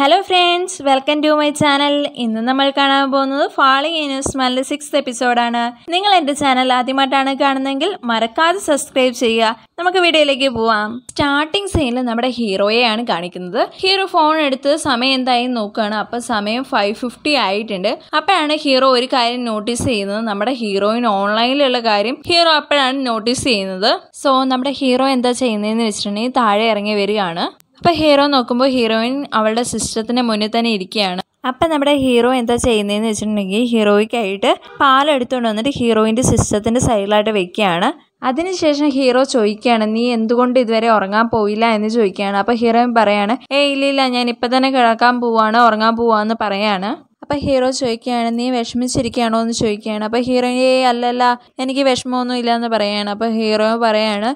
hello friends welcome to my channel ഇന്ന് നമ്മൾ കാണാൻ പോകുന്നത് ഫാളിംഗ് ന്യൂസ് മല്ല സിക്സ് എപ്പിസോഡാണ് നിങ്ങൾ എൻ്റെ ചാനൽ ആദ്യമായിട്ടാണ് കാണുന്നതെങ്കിൽ മറക്കാതെ സബ്സ്ക്രൈബ് ചെയ്യുക നമുക്ക് വീഡിയോയിലേക്ക് പോവാം സ്റ്റാർട്ടിംഗ് സീനിൽ നമ്മുടെ ഹീറോയെയാണ് കാണിക്കുന്നത് ഹീറോ ഫോൺ എടുത്ത് സമയം എന്തായി നോക്കുകയാണ് അപ്പം സമയം ഫൈവ് ഫിഫ്റ്റി ആയിട്ടുണ്ട് അപ്പോഴാണ് ഹീറോ ഒരു കാര്യം നോട്ടീസ് ചെയ്യുന്നത് നമ്മുടെ ഹീറോയിൻ ഓൺലൈനിലുള്ള കാര്യം ഹീറോ അപ്പോഴാണ് നോട്ടീസ് ചെയ്യുന്നത് സോ നമ്മുടെ ഹീറോ എന്താ ചെയ്യുന്നതെന്ന് വെച്ചിട്ടുണ്ടെങ്കിൽ താഴെ ഇറങ്ങി വരികയാണ് അപ്പോൾ ഹീറോ നോക്കുമ്പോൾ ഹീറോയിൻ അവളുടെ സിസ്റ്ററിന്റെ മുന്നിൽ തന്നെ ഇരിക്കുകയാണ് അപ്പൊ നമ്മുടെ ഹീറോ എന്താ ചെയ്യുന്നതെന്ന് വെച്ചിട്ടുണ്ടെങ്കിൽ ഹീറോയ്ക്കായിട്ട് പാലെടുത്തുകൊണ്ട് വന്നിട്ട് ഹീറോയിന്റെ സിസ്റ്ററിന്റെ സൈഡിലായിട്ട് വെക്കുകയാണ് അതിനുശേഷം ഹീറോ ചോദിക്കുകയാണ് നീ എന്തുകൊണ്ട് ഇതുവരെ ഉറങ്ങാൻ പോയില്ല എന്ന് ചോദിക്കുകയാണ് അപ്പോൾ ഹീറോയിൻ പറയാണ് ഏയ് ഇല്ല ഇല്ല ഞാൻ ഇപ്പൊ തന്നെ കിടക്കാൻ പോവാണ് ഉറങ്ങാൻ പോവാന്ന് പറയാണ് അപ്പോൾ ഹീറോ ചോദിക്കുകയാണ് നീ വിഷമിച്ചിരിക്കുകയാണോ എന്ന് ചോദിക്കുകയാണ് അപ്പോൾ ഹീറോ ഏ അല്ലല്ല എനിക്ക് വിഷമമൊന്നും ഇല്ല എന്ന് പറയുകയാണ് അപ്പോൾ ഹീറോ പറയാണ്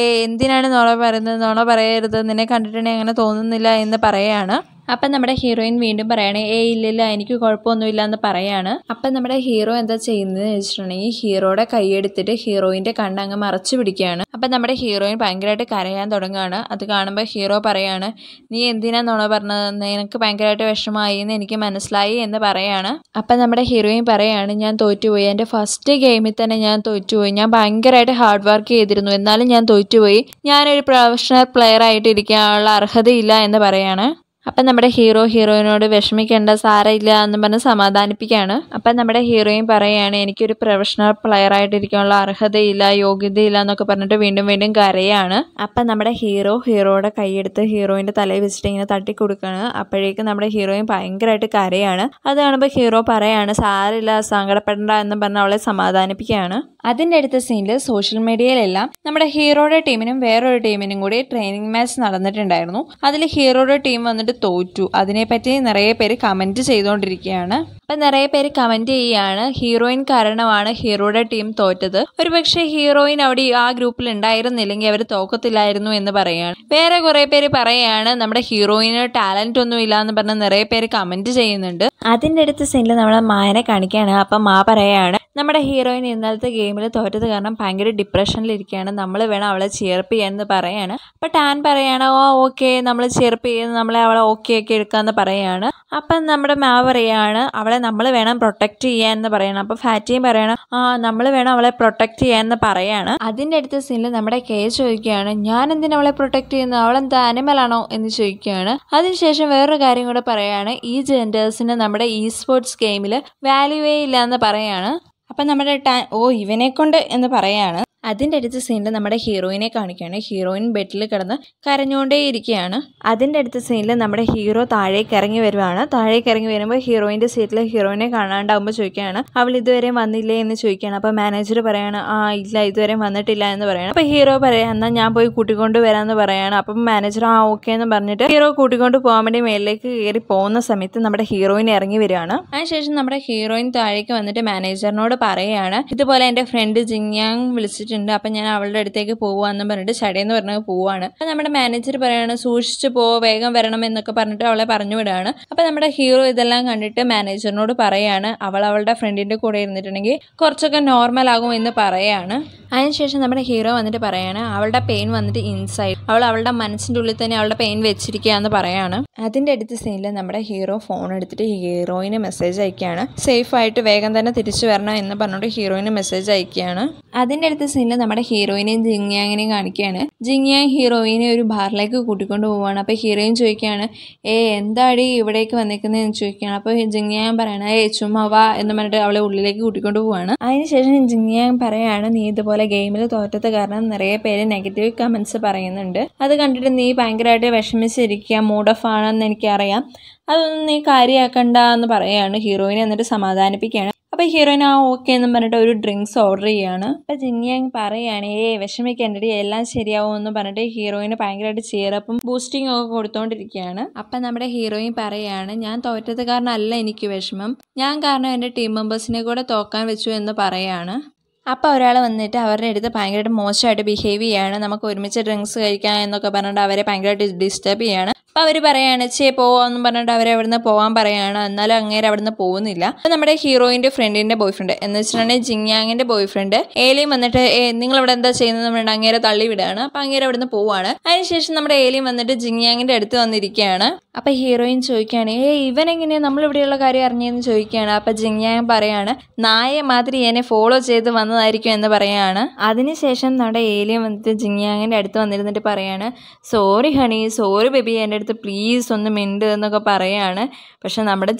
ഏ എന്തിനാണ് നോള പറയുന്നത് നോള പറയരുത് നിന്നെ കണ്ടിട്ടുണ്ടെങ്കിൽ അങ്ങനെ തോന്നുന്നില്ല എന്ന് പറയുകയാണ് അപ്പം നമ്മുടെ ഹീറോയിൻ വീണ്ടും പറയുകയാണ് ഏ ഇല്ലില്ല എനിക്ക് കുഴപ്പമൊന്നുമില്ല എന്ന് പറയുകയാണ് അപ്പം നമ്മുടെ ഹീറോ എന്താ ചെയ്യുന്നതെന്ന് വെച്ചിട്ടുണ്ടെങ്കിൽ ഹീറോയുടെ കൈയെടുത്തിട്ട് ഹീറോയിൻ്റെ കണ്ണ് അങ്ങ് മറച്ചു പിടിക്കുകയാണ് അപ്പം നമ്മുടെ ഹീറോയിൻ ഭയങ്കരമായിട്ട് കരയാൻ തുടങ്ങുകയാണ് അത് കാണുമ്പോൾ ഹീറോ പറയുകയാണ് നീ എന്തിനാണെന്നാണോ പറഞ്ഞത് നിനക്ക് ഭയങ്കരമായിട്ട് വിഷമമായി എന്ന് എനിക്ക് മനസ്സിലായി എന്ന് പറയുകയാണ് അപ്പം നമ്മുടെ ഹീറോയിൻ പറയുകയാണ് ഞാൻ തോറ്റുപോയി എൻ്റെ ഫസ്റ്റ് ഗെയിമിൽ തന്നെ ഞാൻ തോറ്റുപോയി ഞാൻ ഭയങ്കരമായിട്ട് ഹാർഡ് വർക്ക് ചെയ്തിരുന്നു എന്നാലും ഞാൻ തോറ്റുപോയി ഞാനൊരു പ്രൊഫഷണൽ പ്ലെയർ ആയിട്ട് ഇരിക്കാനുള്ള അർഹതയില്ല എന്ന് പറയുകയാണ് അപ്പം നമ്മുടെ ഹീറോ ഹീറോയിനോട് വിഷമിക്കേണ്ട സാരയില്ല എന്ന് പറഞ്ഞ് സമാധാനിപ്പിക്കുകയാണ് അപ്പം നമ്മുടെ ഹീറോയിൻ പറയുകയാണ് എനിക്കൊരു പ്രൊഫഷണൽ പ്ലെയർ ആയിട്ടിരിക്കാനുള്ള അർഹതയില്ല യോഗ്യതയില്ല എന്നൊക്കെ പറഞ്ഞിട്ട് വീണ്ടും വീണ്ടും കരയാണ് അപ്പം നമ്മുടെ ഹീറോ ഹീറോയുടെ കൈയെടുത്ത് ഹീറോയിൻ്റെ തലയിൽ വെച്ചിട്ട് ഇങ്ങനെ തട്ടി കൊടുക്കുകയാണ് അപ്പോഴേക്കും നമ്മുടെ ഹീറോയിൻ ഭയങ്കരമായിട്ട് കരയാണ് അത് കാണുമ്പോൾ ഹീറോ പറയാണ് സാരില്ല സങ്കടപ്പെടണ്ട എന്ന് പറഞ്ഞ് അവളെ സമാധാനിപ്പിക്കുകയാണ് അതിൻ്റെ അടുത്ത സീനിൽ സോഷ്യൽ മീഡിയയിലെല്ലാം നമ്മുടെ ഹീറോയുടെ ടീമിനും വേറൊരു ടീമിനും കൂടി ട്രെയിനിങ് മാച്ച് നടന്നിട്ടുണ്ടായിരുന്നു അതിൽ ഹീറോയുടെ ടീം വന്നിട്ട് തോറ്റു അതിനെപ്പറ്റി നിറയെ പേര് കമൻറ്റ് ചെയ്തുകൊണ്ടിരിക്കുകയാണ് അപ്പം നിറയെ പേര് കമൻറ്റ് ചെയ്യുകയാണ് ഹീറോയിൻ കാരണമാണ് ഹീറോയുടെ ടീം തോറ്റത് ഒരുപക്ഷെ ഹീറോയിൻ അവിടെ ആ ഗ്രൂപ്പിൽ ഉണ്ടായിരുന്നില്ലെങ്കിൽ അവർ തോക്കത്തില്ലായിരുന്നു എന്ന് പറയുകയാണ് വേറെ കുറേ പേര് പറയുകയാണ് നമ്മുടെ ഹീറോയിന് ടാലൻ്റ് ഒന്നും ഇല്ല എന്ന് പറഞ്ഞ് നിറയെ പേര് കമൻറ്റ് ചെയ്യുന്നുണ്ട് അതിൻ്റെ അടുത്ത സീനിൽ നമ്മളെ മായനെ കാണിക്കുകയാണ് അപ്പം മാ പറയുകയാണ് നമ്മുടെ ഹീറോയിൻ ഇന്നലത്തെ ഗെയിമിൽ തോറ്റത് കാരണം ഭയങ്കര ഡിപ്രഷനിലിരിക്കുകയാണ് നമ്മൾ വേണം അവളെ ചിയർപ്പ് ചെയ്യാൻ എന്ന് പറയാണ് അപ്പം ടാൻ പറയുകയാണ് ഓ ഓക്കെ നമ്മൾ ചിയർപ്പ് ചെയ്യുന്നത് നമ്മളെ അവളെ ഓക്കെ ഒക്കെ എടുക്കാമെന്ന് പറയുകയാണ് അപ്പം നമ്മുടെ മാവ് പറയുകയാണ് അവളെ നമ്മൾ വേണം പ്രൊട്ടക്റ്റ് ചെയ്യാൻ എന്ന് പറയണം അപ്പം ഫാറ്റിയും പറയണം ആ നമ്മൾ വേണം അവളെ പ്രൊട്ടക്റ്റ് ചെയ്യാൻ എന്ന് പറയാണ് അതിൻ്റെ അടുത്ത സീനിൽ നമ്മുടെ കെ ചോദിക്കുകയാണ് ഞാൻ എന്തിനാ അവളെ പ്രൊട്ടക്ട് ചെയ്യുന്നത് അവളെന്താ ആനിമലാണോ എന്ന് ചോദിക്കുകയാണ് അതിനുശേഷം വേറൊരു കാര്യം കൂടെ പറയുകയാണ് ഈ ജെൻഡേഴ്സിന് നമ്മുടെ ഇ സ്പോർട്സ് ഗെയിമിൽ വാല്യൂവേ ഇല്ല എന്ന് പറയുകയാണ് അപ്പം നമ്മുടെ ടാ ഓ ഇവനെ കൊണ്ട് എന്ന് പറയുകയാണ് അതിൻ്റെ അടുത്ത സീനിൽ നമ്മുടെ ഹീറോയിനെ കാണിക്കുകയാണ് ഹീറോയിൻ ബെഡിൽ കിടന്ന് കരഞ്ഞുകൊണ്ടേ ഇരിക്കുകയാണ് അതിൻ്റെ അടുത്ത സീനിൽ നമ്മുടെ ഹീറോ താഴേക്ക് ഇറങ്ങി വരുവാണ് താഴേക്ക് ഇറങ്ങി വരുമ്പോൾ ഹീറോയിൻ്റെ സീറ്റിൽ ഹീറോയിനെ കാണാണ്ടാവുമ്പോൾ ചോദിക്കുകയാണ് അവൾ ഇതുവരെ വന്നില്ലേ എന്ന് ചോദിക്കുകയാണ് അപ്പോൾ മാനേജർ പറയാണ് ആ ഇല്ല ഇതുവരെ വന്നിട്ടില്ല എന്ന് പറയുകയാണ് അപ്പോൾ ഹീറോ പറയാം എന്നാൽ ഞാൻ പോയി കൂട്ടിക്കൊണ്ട് വരാമെന്ന് പറയുകയാണ് അപ്പം മാനേജർ ആ ഓക്കെ എന്ന് പറഞ്ഞിട്ട് ഹീറോ കൂട്ടിക്കൊണ്ട് പോകാൻ വേണ്ടി മേലിലേക്ക് കയറി പോകുന്ന സമയത്ത് നമ്മുടെ ഹീറോയിൻ ഇറങ്ങി വരികയാണ് അതിനുശേഷം നമ്മുടെ ഹീറോയിൻ താഴേക്ക് വന്നിട്ട് മാനേജറിനോട് പറയുകയാണ് ഇതുപോലെ എൻ്റെ ഫ്രണ്ട് ജിങ്യാങ് വിളിച്ചിട്ട് ചോദിച്ചിട്ടുണ്ട് അപ്പം ഞാൻ അവളുടെ അടുത്തേക്ക് പോവാന്ന് പറഞ്ഞിട്ട് ചടയെന്ന് പറഞ്ഞ് പോവാണ് അപ്പം നമ്മുടെ മാനേജർ പറയാണ് സൂക്ഷിച്ച് പോ വേഗം വരണം എന്നൊക്കെ പറഞ്ഞിട്ട് അവളെ പറഞ്ഞു വിടാണ് അപ്പം നമ്മുടെ ഹീറോ ഇതെല്ലാം കണ്ടിട്ട് മാനേജറിനോട് പറയാണ് അവൾ അവളുടെ ഫ്രണ്ടിൻ്റെ കൂടെ ഇരുന്നിട്ടുണ്ടെങ്കിൽ കുറച്ചൊക്കെ നോർമൽ ആകും എന്ന് പറയാണ് അതിനുശേഷം നമ്മുടെ ഹീറോ വന്നിട്ട് പറയാണ് അവളുടെ പെയിൻ വന്നിട്ട് ഇൻസൈഡ് അവൾ അവളുടെ മനസ്സിൻ്റെ ഉള്ളിൽ തന്നെ അവളുടെ പെയിൻ വെച്ചിരിക്കുക എന്ന് പറയാണ് അതിൻ്റെ അടുത്ത സീനിൽ നമ്മുടെ ഹീറോ ഫോൺ എടുത്തിട്ട് ഹീറോയിന് മെസ്സേജ് അയക്കുകയാണ് സേഫ് ആയിട്ട് വേഗം തന്നെ തിരിച്ചു വരണം എന്ന് പറഞ്ഞുകൊണ്ട് ഹീറോയിന് മെസ്സേജ് അയക്കുകയാണ് അതിൻ്റെ അടുത്ത സീൻ സീനിൽ നമ്മുടെ ഹീറോയിനെയും ജിങ്യാങ്ങിനെയും കാണിക്കുകയാണ് ജിങ്യാങ് ഹീറോയിനെ ഒരു ബാറിലേക്ക് കൂട്ടിക്കൊണ്ട് പോവുകയാണ് അപ്പോൾ ഹീറോയിൻ ചോദിക്കുകയാണ് ഏ എന്താടി ഇവിടേക്ക് എന്ന് ചോദിക്കുകയാണ് അപ്പോൾ ജിങ്യാങ് പറയാണ് ഏ ചുമ്മാ വാ എന്ന് പറഞ്ഞിട്ട് അവളെ ഉള്ളിലേക്ക് കൂട്ടിക്കൊണ്ട് പോവുകയാണ് അതിനുശേഷം ജിങ്യാങ് പറയാണ് നീ ഇതുപോലെ ഗെയിമിൽ തോറ്റത് കാരണം നിറയെ പേര് നെഗറ്റീവ് കമൻസ് പറയുന്നുണ്ട് അത് കണ്ടിട്ട് നീ ഭയങ്കരമായിട്ട് വിഷമിച്ചിരിക്കുക മൂഡ് ഓഫ് ആണെന്ന് എനിക്കറിയാം അതൊന്നും നീ കാര്യമാക്കണ്ട എന്ന് പറയുകയാണ് ഹീറോയിനെ എന്നിട്ട് സമാധാനിപ്പിക്കുകയാണ് അപ്പോൾ ഹീറോയിൻ ആ ഓക്കെ എന്നും പറഞ്ഞിട്ട് ഒരു ഡ്രിങ്ക്സ് ഓർഡർ ചെയ്യാണ് അപ്പോൾ ജിന്നിയാങ് പറയുകയാണ് ഏ വിഷമിക്കേണ്ടടി എല്ലാം ശരിയാവുമെന്ന് പറഞ്ഞിട്ട് ഹീറോയിന് ഭയങ്കരമായിട്ട് ചീറപ്പും ബൂസ്റ്റിംഗ് ഒക്കെ കൊടുത്തോണ്ടിരിക്കുകയാണ് അപ്പം നമ്മുടെ ഹീറോയിൻ പറയുകയാണ് ഞാൻ തോറ്റത് കാരണമല്ല എനിക്ക് വിഷമം ഞാൻ കാരണം എൻ്റെ ടീം മെമ്പേഴ്സിനെ കൂടെ തോക്കാൻ വെച്ചു എന്ന് പറയാണ് അപ്പോൾ ഒരാൾ വന്നിട്ട് അവരുടെ അടുത്ത് ഭയങ്കരമായിട്ട് മോശമായിട്ട് ബിഹേവ് ചെയ്യാണ് നമുക്ക് ഒരുമിച്ച് ഡ്രിങ്ക്സ് കഴിക്കാം എന്നൊക്കെ പറഞ്ഞിട്ട് അവരെ ഭയങ്കരമായിട്ട് ഡിസ്റ്റർബ് ചെയ്യാണ് അപ്പൊ അവര് പറയാണ് ചേ പോവാന്ന് പറഞ്ഞിട്ട് അവർ അവിടുന്ന് പോകാൻ പറയാണ് എന്നാലും അങ്ങേരെ അവിടുന്ന് പോകുന്നില്ല അപ്പോൾ നമ്മുടെ ഹീറോയിന്റെ ഫ്രണ്ടിന്റെ ബോയ് ഫ്രണ്ട് എന്ന് വെച്ചിട്ടുണ്ടെങ്കിൽ ജിങ്യാങ്ങിന്റെ ബോയ് ഫ്രണ്ട് ഏലിയും വന്നിട്ട് നിങ്ങൾ ഇവിടെ എന്താ ചെയ്യുന്നത് പറഞ്ഞാൽ അങ്ങേരെ തള്ളി വിടുകയാണ് അപ്പോൾ അങ്ങേരെ അവിടുന്ന് പോവാണ് അതിനുശേഷം നമ്മുടെ ഏലിയും വന്നിട്ട് ജിങ്യാങ്ങിന്റെ അടുത്ത് വന്നിരിക്കുകയാണ് അപ്പോൾ ഹീറോയിൻ ചോദിക്കുകയാണ് ഏ ഇവൻ എങ്ങനെയാണ് ഇവിടെയുള്ള കാര്യം അറിഞ്ഞതെന്ന് ചോദിക്കുകയാണ് അപ്പോൾ ജിങ്യാങ് പറയാണ് നായെ മാതിരി എന്നെ ഫോളോ ചെയ്ത് വന്നതായിരിക്കും എന്ന് പറയാണ് അതിനുശേഷം നമ്മുടെ ഏലിയും വന്നിട്ട് ജിങ്യാങ്ങിന്റെ അടുത്ത് വന്നിരുന്നിട്ട് പറയാണ് സോറി ഹണി സോറി ബേബി എന്റെ എടുത്ത് പ്ലീസ് ഒന്ന് മിണ്ട് എന്നൊക്കെ പറയാണ് പക്ഷെ നമ്മുടെ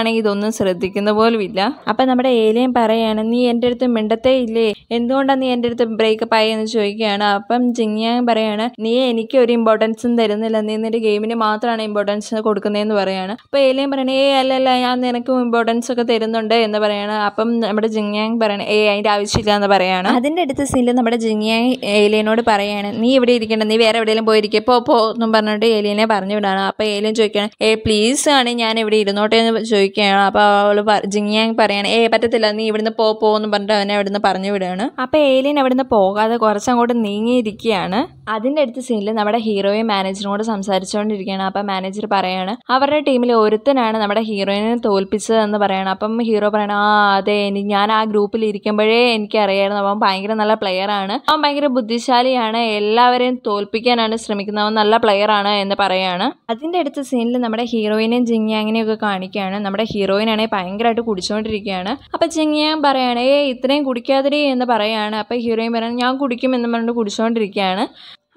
ആണെങ്കിൽ ഇതൊന്നും ശ്രദ്ധിക്കുന്ന പോലുമില്ല അപ്പം നമ്മുടെ ഏലിയും പറയുകയാണ് നീ എൻ്റെ അടുത്ത് മിണ്ടത്തേ ഇല്ലേ എന്തുകൊണ്ടാണ് നീ എൻ്റെ അടുത്ത് ബ്രേക്കപ്പ് ആയി എന്ന് ചോദിക്കുകയാണ് അപ്പം ചിങ്ങിയാങ് പറയാണ് നീ എനിക്ക് ഒരു ഇമ്പോർട്ടൻസും തരുന്നില്ല നീ നിൻ്റെ ഗെയിമിന് മാത്രമാണ് ഇമ്പോർട്ടൻസ് കൊടുക്കുന്നതെന്ന് പറയുകയാണ് അപ്പോൾ ഏലയും പറയണേ ഏ അല്ല അല്ല ഞാൻ നിനക്കും ഇമ്പോർട്ടൻസ് ഒക്കെ തരുന്നുണ്ട് എന്ന് പറയുകയാണ് അപ്പം നമ്മുടെ ജിങ്ങിയാങ് പറയണേ ഏ അതിൻ്റെ ആവശ്യമില്ല എന്ന് പറയുകയാണ് അതിൻ്റെ അടുത്ത സീനിൽ നമ്മുടെ ജിങ്ങിയാങ് ഏലിയനോട് പറയുകയാണ് നീ ഇവിടെ ഇരിക്കേണ്ട നീ വേറെ എവിടെയെങ്കിലും പോയിരിക്കേ പോ പോ എന്നും പറഞ്ഞിട്ട് ഏലിയനെ പറഞ്ഞു വിടാണ് അപ്പൊ ഏലിയൻ ചോദിക്കുകയാണ് ഏ പ്ലീസ് ആണ് ഞാൻ ഇവിടെ ഇരുന്നോട്ടെ എന്ന് ചോദിക്കുകയാണ് അപ്പൊ അവൾ ജിങ്ങിയാങ് പറയാണ് ഏ പറ്റത്തില്ല നീ ഇവിടുന്ന് പോ പോന്ന് പറഞ്ഞിട്ട് അവനെ അവിടുന്ന് പറഞ്ഞു വിടുകയാണ് അപ്പൊ ഏലിയൻ അവിടുന്ന് പോകാതെ കുറച്ചങ്ങോട്ട് നീങ്ങിയിരിക്കുകയാണ് അതിന്റെ അടുത്ത സീനിൽ നമ്മുടെ ഹീറോയും മാനേജറിനോട് സംസാരിച്ചുകൊണ്ടിരിക്കുകയാണ് അപ്പൊ മാനേജർ പറയാണ് അവരുടെ ടീമിലെ ഒരുത്തനാണ് നമ്മുടെ ഹീറോയിനെ തോൽപ്പിച്ചതെന്ന് പറയണം അപ്പം ഹീറോ പറയണം ആ അതെ എനിക്ക് ഞാൻ ആ ഗ്രൂപ്പിൽ ഇരിക്കുമ്പോഴേ എനിക്കറിയായിരുന്നു അവൻ ഭയങ്കര നല്ല പ്ലെയർ ആണ് അവൻ ഭയങ്കര ബുദ്ധിശാലിയാണ് എല്ലാവരെയും തോൽപ്പിക്കാനാണ് ശ്രമിക്കുന്നത് അവൻ നല്ല പ്ലെയർ ആണ് എന്ന് പറയാണ് തന്നെയാണ് അതിൻ്റെ അടുത്ത സീനിൽ നമ്മുടെ ഹീറോയിനെയും ഒക്കെ കാണിക്കുകയാണ് നമ്മുടെ ഹീറോയിൻ ആണെങ്കിൽ ഭയങ്കരമായിട്ട് കുടിച്ചുകൊണ്ടിരിക്കുകയാണ് അപ്പോൾ ജിങ്യാങ് പറയുകയാണ് ഏ ഇത്രയും കുടിക്കാതിരി എന്ന് പറയുകയാണ് അപ്പോൾ ഹീറോയിൻ പറയുന്നത് ഞാൻ കുടിക്കും എന്ന് പറഞ്ഞിട്ട് കുടിച്ചുകൊണ്ടിരിക്കുകയാണ്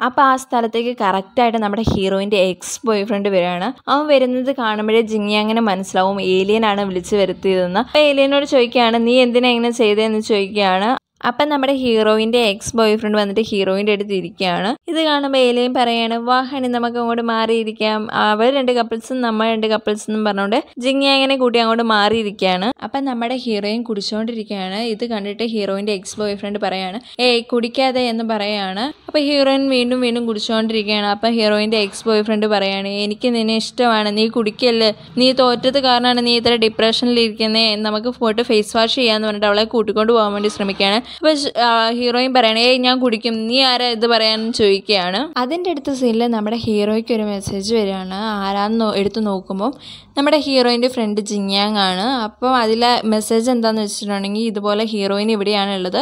അപ്പോൾ ആ സ്ഥലത്തേക്ക് കറക്റ്റായിട്ട് നമ്മുടെ ഹീറോയിൻ്റെ എക്സ് ബോയ് ഫ്രണ്ട് വരികയാണ് അവൻ വരുന്നത് കാണുമ്പോഴേ ജിങ്ങി അങ്ങനെ മനസ്സിലാവും ഏലിയനാണ് വിളിച്ചു വരുത്തിയതെന്ന് അപ്പോൾ ഏലിയനോട് ചോദിക്കുകയാണ് നീ എന്തിനാ ഇങ്ങനെ ചെയ്തതെന്ന് ചോദിക്കുകയാണ് അപ്പം നമ്മുടെ ഹീറോയിൻ്റെ എക്സ് ബോയ് ഫ്രണ്ട് വന്നിട്ട് ഹീറോയിൻ്റെ അടുത്ത് ഇരിക്കുകയാണ് ഇത് കാണുമ്പോൾ എലയും പറയാണ് വാ നമുക്ക് അങ്ങോട്ട് മാറിയിരിക്കാം അവർ രണ്ട് കപ്പിൾസും നമ്മൾ രണ്ട് കപ്പിൾസ് എന്നും പറഞ്ഞുകൊണ്ട് ജിങ്ങി അങ്ങനെ കൂട്ടി അങ്ങോട്ട് മാറിയിരിക്കുകയാണ് അപ്പം നമ്മുടെ ഹീറോയിൻ കുടിച്ചുകൊണ്ടിരിക്കുകയാണ് ഇത് കണ്ടിട്ട് ഹീറോയിൻ്റെ എക്സ് ബോയ് ഫ്രണ്ട് പറയാണ് ഏയ് കുടിക്കാതെ എന്ന് പറയാണ് അപ്പോൾ ഹീറോയിൻ വീണ്ടും വീണ്ടും കുടിച്ചുകൊണ്ടിരിക്കുകയാണ് അപ്പോൾ ഹീറോയിൻ്റെ എക്സ് ബോയ് ഫ്രണ്ട് പറയാണ് എനിക്ക് നിന്നെ ഇഷ്ടമാണ് നീ കുടിക്കല്ലേ നീ തോറ്റത് കാരണമാണ് നീ ഇത്ര ഡിപ്രഷനിലിരിക്കുന്നത് നമുക്ക് പോയിട്ട് ഫേസ് വാഷ് ചെയ്യാമെന്ന് പറഞ്ഞിട്ട് അവളെ കൂട്ടിക്കൊണ്ട് പോകാൻ വേണ്ടി ശ്രമിക്കുകയാണ് അപ്പോൾ ഹീറോയിൻ പറയണേ ഞാൻ കുടിക്കും നീ ആരാ ഇത് പറയാനെന്ന് ചോദിക്കുകയാണ് അതിൻ്റെ അടുത്ത സീനിൽ നമ്മുടെ ഹീറോയ്ക്ക് ഒരു മെസ്സേജ് വരികയാണ് ആരാന്ന് എടുത്ത് നോക്കുമ്പോൾ നമ്മുടെ ഹീറോയിൻ്റെ ഫ്രണ്ട് ജിങ്യാങ് ആണ് അപ്പം അതിലെ മെസ്സേജ് എന്താണെന്ന് വെച്ചിട്ടുണ്ടെങ്കിൽ ഇതുപോലെ ഹീറോയിൻ ഇവിടെയാണ് ഉള്ളത്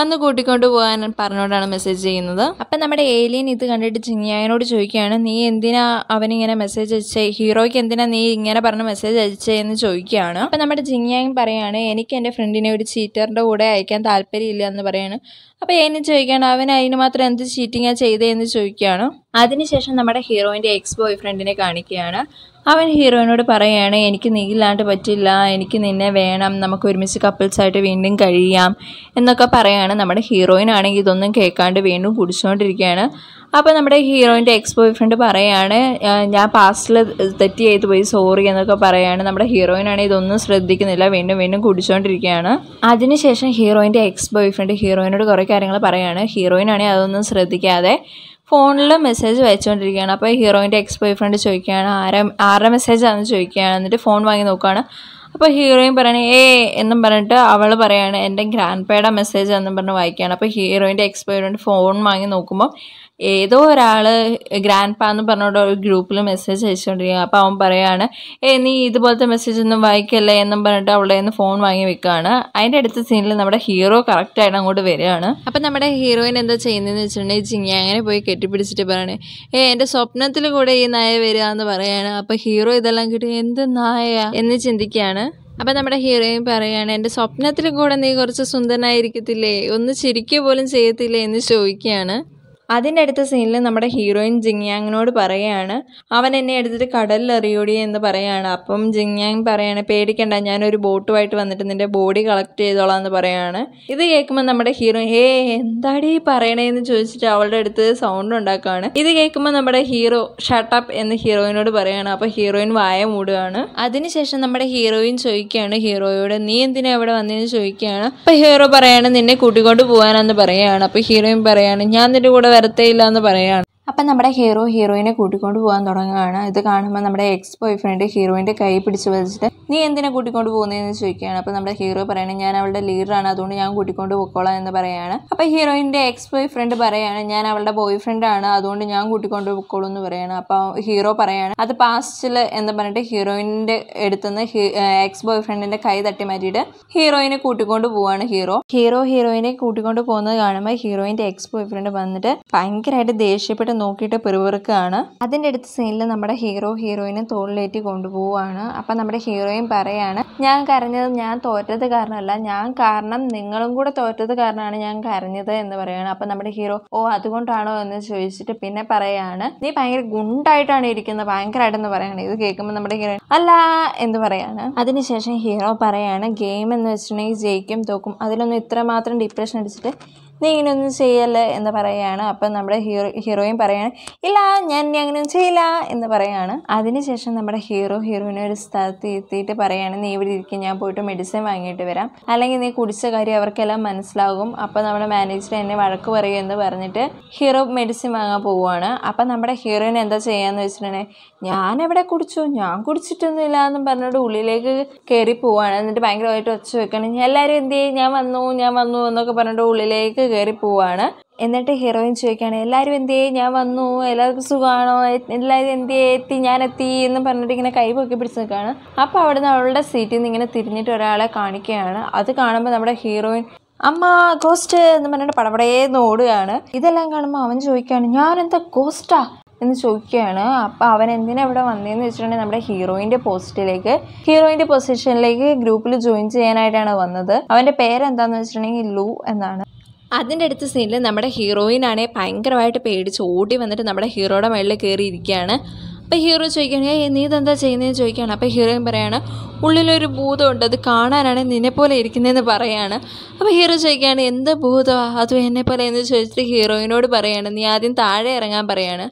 വന്ന് കൂട്ടിക്കൊണ്ട് പോകാൻ പറഞ്ഞുകൊണ്ടാണ് മെസ്സേജ് ചെയ്യുന്നത് അപ്പം നമ്മുടെ ഏലിയൻ ഇത് കണ്ടിട്ട് ചിങ്ങിയായനോട് ചോദിക്കുകയാണ് നീ എന്തിനാ അവനിങ്ങനെ മെസ്സേജ് അയച്ചേ ഹീറോയ്ക്ക് എന്തിനാ നീ ഇങ്ങനെ പറഞ്ഞ് മെസ്സേജ് അയച്ചേ എന്ന് ചോദിക്കുകയാണ് അപ്പം നമ്മുടെ ചിങ്ങിയായൻ പറയാണ് എനിക്ക് എൻ്റെ ഫ്രണ്ടിനെ ഒരു ചീറ്ററിൻ്റെ കൂടെ അയക്കാൻ താല്പര്യമില്ല എന്ന് പറയാണ് അപ്പോൾ ഏനും ചോദിക്കാണ് അവൻ അതിന് മാത്രം എന്ത് ചീറ്റിങ്ങാണ് ചെയ്തതെന്ന് ചോദിക്കുകയാണ് അതിനുശേഷം നമ്മുടെ ഹീറോയിന്റെ എക്സ് ബോയ് ഫ്രണ്ടിനെ കാണിക്കുകയാണ് അവൻ ഹീറോയിനോട് പറയുകയാണ് എനിക്ക് നീയില്ലാണ്ട് പറ്റില്ല എനിക്ക് നിന്നെ വേണം നമുക്ക് ഒരുമിച്ച് കപ്പിൾസ് ആയിട്ട് വീണ്ടും കഴിയാം എന്നൊക്കെ പറയുകയാണ് നമ്മുടെ ഹീറോയിൻ ആണെങ്കിൽ ഇതൊന്നും കേൾക്കാണ്ട് വീണ്ടും കുടിച്ചുകൊണ്ടിരിക്കുകയാണ് അപ്പോൾ നമ്മുടെ ഹീറോയിൻ്റെ എക്സ് ബോയ് ഫ്രണ്ട് പറയുകയാണ് ഞാൻ പാസ്റ്റിൽ തെറ്റ് ചെയ്ത് പോയി സോറി എന്നൊക്കെ പറയുകയാണ് നമ്മുടെ ഹീറോയിനാണ് ഇതൊന്നും ശ്രദ്ധിക്കുന്നില്ല വീണ്ടും വീണ്ടും കുടിച്ചുകൊണ്ടിരിക്കുകയാണ് അതിനുശേഷം ഹീറോയിൻ്റെ എക്സ് ബോയ് ഫ്രണ്ട് ഹീറോയിനോട് കുറേ കാര്യങ്ങൾ പറയുകയാണ് ഹീറോയിനാണെങ്കിൽ അതൊന്നും ശ്രദ്ധിക്കാതെ ഫോണിൽ മെസ്സേജ് വെച്ചുകൊണ്ടിരിക്കുകയാണ് അപ്പോൾ ഹീറോയിൻ്റെ എക്സ് ബോയ് ഫ്രണ്ട് ചോദിക്കുകയാണ് ആരാ ആരുടെ മെസ്സേജാണെന്ന് ചോദിക്കുകയാണ് എന്നിട്ട് ഫോൺ വാങ്ങി നോക്കുകയാണ് അപ്പോൾ ഹീറോയിൻ പറയണേ ഏ എന്നും പറഞ്ഞിട്ട് അവൾ പറയുകയാണ് എൻ്റെ ഗ്രാൻഡ് പേയുടെ മെസ്സേജ് എന്നും പറഞ്ഞ് വായിക്കുകയാണ് അപ്പോൾ ഹീറോയിൻ്റെ എക്സ് ബോയ് ഫ്രണ്ട് ഫോൺ വാങ്ങി നോക്കുമ്പോൾ ഏതോ ഒരാൾ ഗ്രാൻഡ് പാ എന്ന് പറഞ്ഞുകൊണ്ട് ഒരു ഗ്രൂപ്പിൽ മെസ്സേജ് അയച്ചുകൊണ്ടിരിക്കുക അപ്പോൾ അവൻ പറയുകയാണ് ഏ നീ ഇതുപോലത്തെ മെസ്സേജ് ഒന്നും വായിക്കല്ലേ എന്നും പറഞ്ഞിട്ട് അവളുടെ നിന്ന് ഫോൺ വാങ്ങി വെക്കുകയാണ് അതിൻ്റെ അടുത്ത സീനിൽ നമ്മുടെ ഹീറോ കറക്റ്റായിട്ട് അങ്ങോട്ട് വരികയാണ് അപ്പോൾ നമ്മുടെ ഹീറോയിൻ എന്താ ചെയ്യുന്നതെന്ന് വെച്ചിട്ടുണ്ടെങ്കിൽ ചിങ്ങി അങ്ങനെ പോയി കെട്ടിപ്പിടിച്ചിട്ട് പറയണേ ഏ എൻ്റെ സ്വപ്നത്തിൽ കൂടെ ഈ നായ വരിക എന്ന് പറയുകയാണ് അപ്പോൾ ഹീറോ ഇതെല്ലാം കിട്ടി എന്ത് നായ എന്ന് ചിന്തിക്കുകയാണ് അപ്പം നമ്മുടെ ഹീറോയിൻ പറയുകയാണ് എൻ്റെ സ്വപ്നത്തിൽ കൂടെ നീ കുറച്ച് സുന്ദരനായിരിക്കത്തില്ലേ ഒന്ന് ചിരിക്കുക പോലും ചെയ്യത്തില്ലേ എന്ന് ചോദിക്കുകയാണ് അതിൻ്റെ അടുത്ത സീനിൽ നമ്മുടെ ഹീറോയിൻ ജിങ്യാങ്ങിനോട് പറയുകയാണ് അവൻ എന്നെ എടുത്തിട്ട് കടലിൽ എറിയോടി എന്ന് പറയുകയാണ് അപ്പം ജിങ്യാങ് പറയാണ് പേടിക്കണ്ട ഞാനൊരു ബോട്ടുമായിട്ട് വന്നിട്ട് നിന്റെ ബോഡി കളക്ട് ചെയ്തോളാം എന്ന് പറയുകയാണ് ഇത് കേൾക്കുമ്പോൾ നമ്മുടെ ഹീറോ ഹേ എന്താടി പറയണേന്ന് ചോദിച്ചിട്ട് അവളുടെ അടുത്ത് സൗണ്ട് ഉണ്ടാക്കുകയാണ് ഇത് കേൾക്കുമ്പോൾ നമ്മുടെ ഹീറോ ഷട്ടപ്പ് എന്ന് ഹീറോയിനോട് പറയുകയാണ് അപ്പോൾ ഹീറോയിൻ വായ മൂടുകയാണ് അതിനുശേഷം നമ്മുടെ ഹീറോയിൻ ചോദിക്കുകയാണ് ഹീറോയോട് നീ എന്തിനാ ഇവിടെ വന്നതെന്ന് ചോദിക്കുകയാണ് അപ്പോൾ ഹീറോ പറയാണ് നിന്നെ കൂട്ടിക്കൊണ്ട് പോകാനെന്ന് പറയുകയാണ് അപ്പോൾ ഹീറോയിൻ പറയാണ് ഞാൻ നിന്റെ കൂടെ വരത്തേയില്ല എന്ന് പറയാണ് അപ്പം നമ്മുടെ ഹീറോ ഹീറോയിനെ കൂട്ടിക്കൊണ്ട് പോകാൻ തുടങ്ങുകയാണ് ഇത് കാണുമ്പോൾ നമ്മുടെ എക്സ് ബോയ് ഫ്രണ്ട് ഹീറോയിൻ്റെ കൈ പിടിച്ച് വലിച്ചിട്ട് നീ എന്തിനാ കൂട്ടിക്കൊണ്ട് പോകുന്നതെന്ന് ചോദിക്കുകയാണ് അപ്പോൾ നമ്മുടെ ഹീറോ പറയണം ഞാൻ അവളുടെ ലീഡറാണ് അതുകൊണ്ട് ഞാൻ കൂട്ടിക്കൊണ്ട് പോയിക്കോളാം എന്ന് പറയുകയാണ് അപ്പോൾ ഹീറോയിൻ്റെ എക്സ് ബോയ് ഫ്രണ്ട് പറയുകയാണ് ഞാൻ അവളുടെ ബോയ് ഫ്രണ്ടാണ് അതുകൊണ്ട് ഞാൻ കൂട്ടിക്കൊണ്ട് പോയിക്കോളൂ എന്ന് പറയുകയാണ് അപ്പോൾ ഹീറോ പറയുകയാണ് അത് പാസ്റ്റിൽ എന്ന് പറഞ്ഞിട്ട് ഹീറോയിൻ്റെ എടുത്തുനിന്ന് എക്സ് ബോയ് ഫ്രണ്ടിൻ്റെ കൈ തട്ടി മാറ്റിയിട്ട് ഹീറോയിനെ കൂട്ടിക്കൊണ്ട് പോവാണ് ഹീറോ ഹീറോ ഹീറോയിനെ കൂട്ടിക്കൊണ്ട് പോകുന്നത് കാണുമ്പോൾ ഹീറോയിൻ്റെ എക്സ് ബോയ് ഫ്രണ്ട് വന്നിട്ട് ഭയങ്കരമായിട്ട് ദേഷ്യപ്പെട്ട് നോക്കിയിട്ട് പെറുപെറുക്കാണ് അതിൻ്റെ അടുത്ത സീനിൽ നമ്മുടെ ഹീറോ ഹീറോയിനെ തോളിലേറ്റി കൊണ്ടുപോവുകയാണ് അപ്പം നമ്മുടെ ഹീറോയെ ഇത്രയും പറയാണ് ഞാൻ കരഞ്ഞത് ഞാൻ തോറ്റത് കാരണമല്ല ഞാൻ കാരണം നിങ്ങളും കൂടെ തോറ്റത് കാരണമാണ് ഞാൻ കരഞ്ഞത് എന്ന് പറയുകയാണ് അപ്പം നമ്മുടെ ഹീറോ ഓ അതുകൊണ്ടാണോ എന്ന് ചോദിച്ചിട്ട് പിന്നെ പറയാണ് നീ ഭയങ്കര ഗുണ്ടായിട്ടാണ് ഇരിക്കുന്നത് ഭയങ്കരമായിട്ടെന്ന് പറയാണ് ഇത് കേൾക്കുമ്പോൾ നമ്മുടെ ഹീറോ അല്ല എന്ന് പറയാണ് അതിനുശേഷം ഹീറോ പറയാണ് ഗെയിം എന്ന് വെച്ചിട്ടുണ്ടെങ്കിൽ ജയിക്കും തോക്കും അതിലൊന്നും ഇത്രമാത്രം ഡിപ്രഷൻ അടിച്ചിട്ട് നീ ഇങ്ങനെയൊന്നും ചെയ്യല്ലേ എന്ന് പറയുകയാണ് അപ്പം നമ്മുടെ ഹീറോ ഹീറോയിൻ പറയാണ് ഇല്ല ഞാൻ ഇനി അങ്ങനെയൊന്നും ചെയ്യില്ല എന്ന് പറയുകയാണ് അതിനുശേഷം നമ്മുടെ ഹീറോ ഹീറോയിനെ ഒരു സ്ഥലത്ത് എത്തിയിട്ട് പറയാണ് നീ ഇവിടെ ഇരിക്കും ഞാൻ പോയിട്ട് മെഡിസിൻ വാങ്ങിയിട്ട് വരാം അല്ലെങ്കിൽ നീ കുടിച്ച കാര്യം അവർക്കെല്ലാം മനസ്സിലാകും അപ്പോൾ നമ്മുടെ മാനേജർ എന്നെ വഴക്ക് പറയുക എന്ന് പറഞ്ഞിട്ട് ഹീറോ മെഡിസിൻ വാങ്ങാൻ പോവുകയാണ് അപ്പം നമ്മുടെ ഹീറോയിൻ എന്താ ചെയ്യാന്ന് വെച്ചിട്ടുണ്ടെങ്കിൽ ഞാൻ എവിടെ കുടിച്ചു ഞാൻ ഇല്ല എന്നും പറഞ്ഞിട്ട് ഉള്ളിലേക്ക് കയറി പോവാണ് എന്നിട്ട് ഭയങ്കരമായിട്ട് ഒച്ച വെക്കണം എല്ലാവരും എന്ത് ചെയ്യും ഞാൻ വന്നു ഞാൻ വന്നു എന്നൊക്കെ പറഞ്ഞിട്ട് ഉള്ളിലേക്ക് കയറി പോവാണ് എന്നിട്ട് ഹീറോയിൻ ചോദിക്കുകയാണ് എല്ലാവരും എന്തേ ഞാൻ വന്നു എല്ലാവർക്കും സുഖമാണോ എല്ലാവരും എന്തേ എത്തി ഞാൻ എത്തി എന്ന് പറഞ്ഞിട്ട് ഇങ്ങനെ കൈ പൊക്കി പിടിച്ച് നിൽക്കുകയാണ് അപ്പോൾ അവിടുന്ന് അവളുടെ സീറ്റിൽ നിന്ന് ഇങ്ങനെ തിരിഞ്ഞിട്ട് ഒരാളെ കാണിക്കുകയാണ് അത് കാണുമ്പോൾ നമ്മുടെ ഹീറോയിൻ അമ്മ ഗോസ്റ്റ് എന്ന് പറഞ്ഞിട്ട് പടപടേന്ന് ഓടുകയാണ് ഇതെല്ലാം കാണുമ്പോൾ അവൻ ചോദിക്കുകയാണ് ഞാനെന്താ ഗോസ്റ്റാ എന്ന് ചോദിക്കുകയാണ് അപ്പോൾ അവൻ എന്തിനാ ഇവിടെ വന്നതെന്ന് വെച്ചിട്ടുണ്ടെങ്കിൽ നമ്മുടെ ഹീറോയിൻ്റെ പോസ്റ്റിലേക്ക് ഹീറോയിൻ്റെ പൊസിഷനിലേക്ക് ഗ്രൂപ്പിൽ ജോയിൻ ചെയ്യാനായിട്ടാണ് വന്നത് അവൻ്റെ പേരെന്താണെന്ന് വെച്ചിട്ടുണ്ടെങ്കിൽ ലൂ എന്നാണ് അതിൻ്റെ അടുത്ത സീനിൽ നമ്മുടെ ഹീറോയിനാണേ ഭയങ്കരമായിട്ട് പേടിച്ച് ഓടി വന്നിട്ട് നമ്മുടെ ഹീറോയുടെ മേളിൽ കയറിയിരിക്കുകയാണ് ഇരിക്കുകയാണ് അപ്പോൾ ഹീറോ ചോദിക്കുകയാണ് ഏ നീ ഇതെന്താ ചെയ്യുന്നതെന്ന് ചോദിക്കുകയാണ് അപ്പോൾ ഹീറോയിൻ പറയാണ് ഉള്ളിലൊരു ഭൂതമുണ്ട് അത് കാണാനാണ് നിന്നെ പോലെ ഇരിക്കുന്നതെന്ന് പറയാണ് അപ്പോൾ ഹീറോ ചോദിക്കുകയാണ് എന്ത് ഭൂതമാണ് അതും എന്നെ പോലെ എന്ന് ചോദിച്ചിട്ട് ഹീറോയിനോട് പറയാണ് നീ ആദ്യം താഴെ ഇറങ്ങാൻ പറയുകയാണ്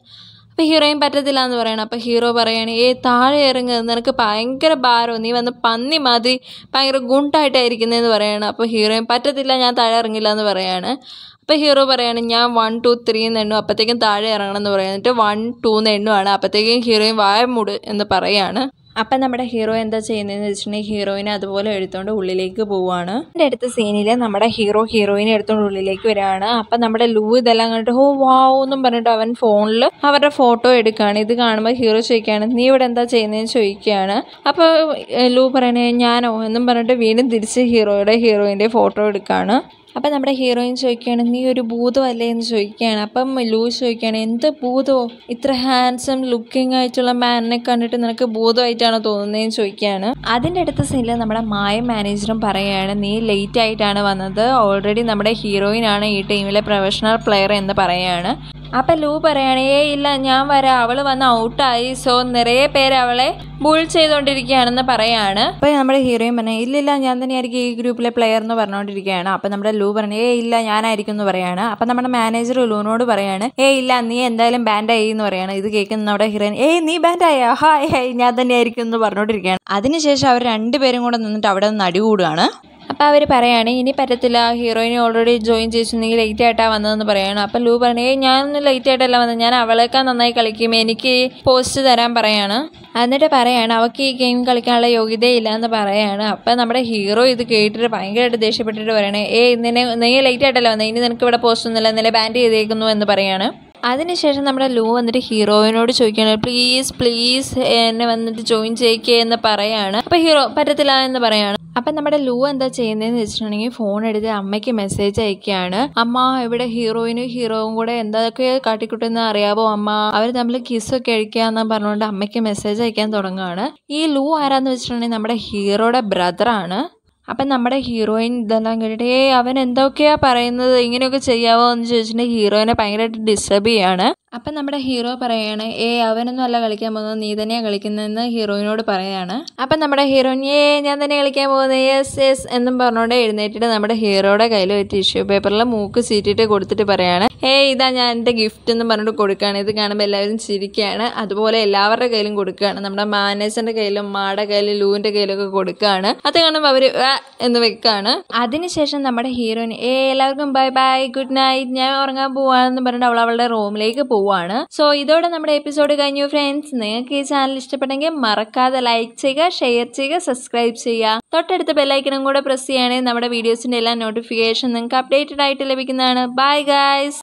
അപ്പം ഹീറോയും പറ്റത്തില്ല എന്ന് പറയണം അപ്പോൾ ഹീറോ പറയണേ ഏ താഴെ ഇറങ്ങുക നിനക്ക് ഭയങ്കര ഭാരം നീ വന്ന് പന്നി മാതിരി ഭയങ്കര ഗുണ്ടായിട്ടായിരിക്കുന്നതെന്ന് പറയണം അപ്പോൾ ഹീറോയും പറ്റത്തില്ല ഞാൻ താഴെ ഇറങ്ങില്ല എന്ന് പറയാണ് അപ്പോൾ ഹീറോ പറയാണ് ഞാൻ വൺ ടു ത്രീ എന്ന് എണ്ണു അപ്പോഴത്തേക്കും താഴെ ഇറങ്ങണം എന്ന് പറയുന്നിട്ട് വൺ ടു എന്ന് എണ്ണുവാണ് അപ്പോഴത്തേക്കും ഹീറോയും വായ മൂട് എന്ന് പറയാണ് അപ്പം നമ്മുടെ ഹീറോ എന്താ ചെയ്യുന്നതെന്ന് വെച്ചിട്ടുണ്ടെങ്കിൽ ഹീറോയിനെ അതുപോലെ എടുത്തുകൊണ്ട് ഉള്ളിലേക്ക് പോവുകയാണ് എൻ്റെ അടുത്ത സീനിൽ നമ്മുടെ ഹീറോ ഹീറോയിനെ എടുത്തുകൊണ്ട് ഉള്ളിലേക്ക് വരികയാണ് അപ്പം നമ്മുടെ ലൂ ഇതെല്ലാം കണ്ടിട്ട് ഓ വാവ് എന്നും പറഞ്ഞിട്ട് അവൻ ഫോണിൽ അവരുടെ ഫോട്ടോ എടുക്കുകയാണ് ഇത് കാണുമ്പോൾ ഹീറോ ചോദിക്കുകയാണ് നീ ഇവിടെ എന്താ ചെയ്യുന്നതെന്ന് ചോദിക്കുകയാണ് അപ്പോൾ ലൂ പറയണേ ഞാനോ എന്നും പറഞ്ഞിട്ട് വീണ്ടും തിരിച്ച് ഹീറോയുടെ ഹീറോയിൻ്റെ ഫോട്ടോ എടുക്കുകയാണ് അപ്പം നമ്മുടെ ഹീറോയിൻ ചോദിക്കുകയാണ് നീ ഒരു ഭൂതമല്ലേ എന്ന് ചോദിക്കുകയാണ് അപ്പം ലൂയിസ് ചോദിക്കുകയാണ് എന്ത് ഭൂതമോ ഇത്ര ഹാൻസം ലുക്കിംഗ് ആയിട്ടുള്ള മാനിനെ കണ്ടിട്ട് നിനക്ക് ഭൂതമായിട്ടാണോ തോന്നുന്നതെന്ന് ചോദിക്കുകയാണ് അതിൻ്റെ അടുത്ത സീനിൽ നമ്മുടെ മായ മാനേജറും പറയുകയാണ് നീ ലേറ്റ് ആയിട്ടാണ് വന്നത് ഓൾറെഡി നമ്മുടെ ഹീറോയിൻ ആണ് ഈ ടീമിലെ പ്രൊഫഷണൽ പ്ലെയർ എന്ന് പറയുകയാണ് അപ്പൊ ലൂ പറയണേ ഇല്ല ഞാൻ വരാ അവള് വന്ന് ഔട്ടായി സോ നിറയെ പേര് അവളെ ബുൾ ചെയ്തോണ്ടിരിക്കുകയാണെന്ന് പറയാണ് അപ്പോൾ നമ്മുടെ ഹീറോയും പറഞ്ഞ ഇല്ലില്ല ഞാൻ തന്നെയായിരിക്കും ഈ ഗ്രൂപ്പിലെ പ്ലെയർ എന്ന് പറഞ്ഞോണ്ടിരിക്കുകയാണ് അപ്പൊ നമ്മുടെ ലൂ പറഞ്ഞു ഏ ഇല്ല ഞാനായിരിക്കും എന്ന് പറയാണ് അപ്പൊ നമ്മുടെ മാനേജർ ലൂനോട് പറയാണ് ഏ ഇല്ല നീ എന്തായാലും ബാൻഡായി എന്ന് പറയാണ് ഇത് കേൾക്കുന്ന നമ്മുടെ ഹീറോയിൻ ഏ നീ ബാൻഡായോ ഹായ് ഹായ് ഞാൻ തന്നെയായിരിക്കും എന്ന് പറഞ്ഞോണ്ടിരിക്കുകയാണ് അതിനുശേഷം അവർ രണ്ടുപേരും കൂടെ നിന്നിട്ട് അവിടെ നിന്ന് അടികൂടുകയാണ് അപ്പോൾ അവർ പറയുകയാണ് ഇനി പറ്റത്തില്ല ഹീറോയിനെ ഓൾറെഡി ജോയിൻ ചെയ്തിട്ടുണ്ടെങ്കിൽ ലേറ്റ് ആയിട്ടാണ് വന്നതെന്ന് പറയണം അപ്പോൾ ലൂ പറഞ്ഞു ഞാനൊന്നും ലേറ്റ് ആയിട്ടല്ല വന്നത് ഞാൻ അവളേക്കാൾ നന്നായി കളിക്കും എനിക്ക് പോസ്റ്റ് തരാൻ പറയാണ് എന്നിട്ട് പറയാണ് അവൾക്ക് ഈ ഗെയിം കളിക്കാനുള്ള യോഗ്യതയില്ല എന്ന് പറയുകയാണ് അപ്പം നമ്മുടെ ഹീറോ ഇത് കേട്ടിട്ട് ഭയങ്കരമായിട്ട് ദേഷ്യപ്പെട്ടിട്ട് പറയണേ ഏ നിന്നെ നീ ലേറ്റ് ആയിട്ടല്ല വന്നത് ഇനി നിനക്ക് ഇവിടെ പോസ്റ്റ് ഒന്നുമില്ല നില ബാൻഡ് ചെയ്തേക്കുന്നു എന്ന് പറയാണ് അതിനുശേഷം നമ്മുടെ ലൂ വന്നിട്ട് ഹീറോയിനോട് ചോദിക്കുകയാണ് പ്ലീസ് പ്ലീസ് എന്നെ വന്നിട്ട് ജോയിൻ ചെയ്യിക്കുക എന്ന് പറയാണ് അപ്പോൾ ഹീറോ പറ്റത്തില്ല എന്ന് പറയാണ് അപ്പൊ നമ്മുടെ ലൂ എന്താ ചെയ്യുന്നതെന്ന് വെച്ചിട്ടുണ്ടെങ്കിൽ ഫോൺ എടുത്ത് അമ്മയ്ക്ക് മെസ്സേജ് അയക്കുകയാണ് അമ്മ ഇവിടെ ഹീറോയിനും ഹീറോയും കൂടെ എന്തൊക്കെ കാട്ടിക്കുട്ടെന്ന് അറിയാവോ അമ്മ അവർ തമ്മിൽ കിസ്സൊക്കെ അഴിക്കാന്ന് പറഞ്ഞുകൊണ്ട് അമ്മയ്ക്ക് മെസ്സേജ് അയക്കാൻ തുടങ്ങുകയാണ് ഈ ലൂ ആരാന്ന് വെച്ചിട്ടുണ്ടെങ്കിൽ നമ്മുടെ ഹീറോയുടെ ബ്രദറാണ് അപ്പം നമ്മുടെ ഹീറോയിൻ ഇതെല്ലാം കേട്ടിട്ട് ഏ അവൻ എന്തൊക്കെയാണ് പറയുന്നത് ഇങ്ങനെയൊക്കെ ചെയ്യാവോ എന്ന് ചോദിച്ചിട്ടുണ്ടെങ്കിൽ ഹീറോയിനെ ഭയങ്കരമായിട്ട് ഡിസ്റ്റർബ് ചെയ്യുകയാണ് അപ്പം നമ്മുടെ ഹീറോ പറയാണ് ഏ അവനൊന്നും അല്ല കളിക്കാൻ പോകുന്നത് നീ തന്നെയാണ് കളിക്കുന്നതെന്ന് ഹീറോയിനോട് പറയാണ് അപ്പം നമ്മുടെ ഹീറോയിൻ ഏ ഞാൻ തന്നെ കളിക്കാൻ പോകുന്നത് യെസ് യെസ് എന്നും പറഞ്ഞുകൊണ്ട് എഴുന്നേറ്റിട്ട് നമ്മുടെ ഹീറോയുടെ കയ്യിൽ ഒരു ടിഷ്യൂ പേപ്പറിൽ മൂക്ക് ചീറ്റിട്ട് കൊടുത്തിട്ട് പറയാണ് ഏ ഇതാ ഞാൻ എൻ്റെ ഗിഫ്റ്റ് എന്ന് പറഞ്ഞിട്ട് കൊടുക്കുകയാണ് ഇത് കാണുമ്പോൾ എല്ലാവരും ചിരിക്കുകയാണ് അതുപോലെ എല്ലാവരുടെ കയ്യിലും കൊടുക്കുകയാണ് നമ്മുടെ മാനേജറിൻ്റെ കയ്യിലും മാടെ കയ്യിലും ലൂവിൻ്റെ കയ്യിലൊക്കെ കൊടുക്കുകയാണ് അത് കാണുമ്പോൾ അവർ എന്ന് വെക്കുകയാണ് അതിനുശേഷം നമ്മുടെ ഹീറോയിൻ ഏ എല്ലാവർക്കും ബൈ ബൈ ഗുഡ് നൈറ്റ് ഞാൻ ഉറങ്ങാൻ പോവാണെന്ന് പറഞ്ഞിട്ട് അവൾ അവളുടെ റൂമിലേക്ക് പോകും പോവാണ് സോ ഇതോടെ നമ്മുടെ എപ്പിസോഡ് കഴിഞ്ഞു ഫ്രണ്ട്സ് നിങ്ങൾക്ക് ഈ ചാനൽ ഇഷ്ടപ്പെട്ടെങ്കിൽ മറക്കാതെ ലൈക്ക് ചെയ്യുക ഷെയർ ചെയ്യുക സബ്സ്ക്രൈബ് ചെയ്യുക തൊട്ടടുത്ത ബെല്ലൈക്കണും കൂടെ പ്രസ് ചെയ്യുകയാണെങ്കിൽ നമ്മുടെ വീഡിയോസിന്റെ എല്ലാ നോട്ടിഫിക്കേഷൻ നിങ്ങൾക്ക് അപ്ഡേറ്റഡ് ആയിട്ട് ലഭിക്കുന്നതാണ് ബൈ ഗായ്സ്